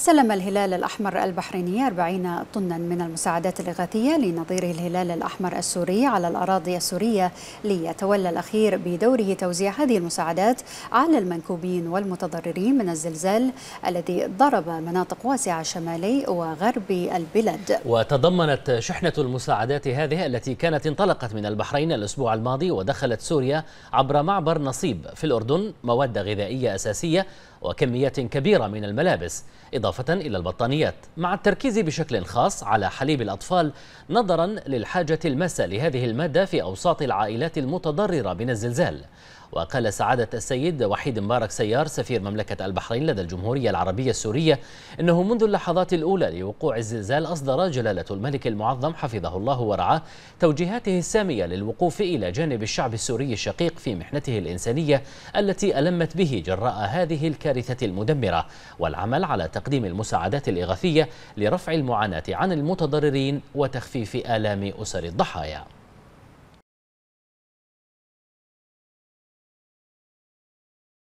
سلم الهلال الأحمر البحريني 40 طنا من المساعدات الإغاثية لنظيره الهلال الأحمر السوري على الأراضي السورية ليتولى الأخير بدوره توزيع هذه المساعدات على المنكوبين والمتضررين من الزلزال الذي ضرب مناطق واسعة شمالي وغرب البلاد وتضمنت شحنة المساعدات هذه التي كانت انطلقت من البحرين الأسبوع الماضي ودخلت سوريا عبر معبر نصيب في الأردن مواد غذائية أساسية وكميات كبيرة من الملابس إضافة إضافة إلى البطانيات مع التركيز بشكل خاص على حليب الأطفال نظرا للحاجة الماسة لهذه المادة في أوساط العائلات المتضررة من الزلزال وقال سعادة السيد وحيد مبارك سيار سفير مملكة البحرين لدى الجمهورية العربية السورية أنه منذ اللحظات الأولى لوقوع الزلزال أصدر جلالة الملك المعظم حفظه الله ورعاه توجيهاته السامية للوقوف إلى جانب الشعب السوري الشقيق في محنته الإنسانية التي ألمت به جراء هذه الكارثة المدمرة والعمل على تقديم المساعدات الإغاثية لرفع المعاناة عن المتضررين وتخفيف آلام أسر الضحايا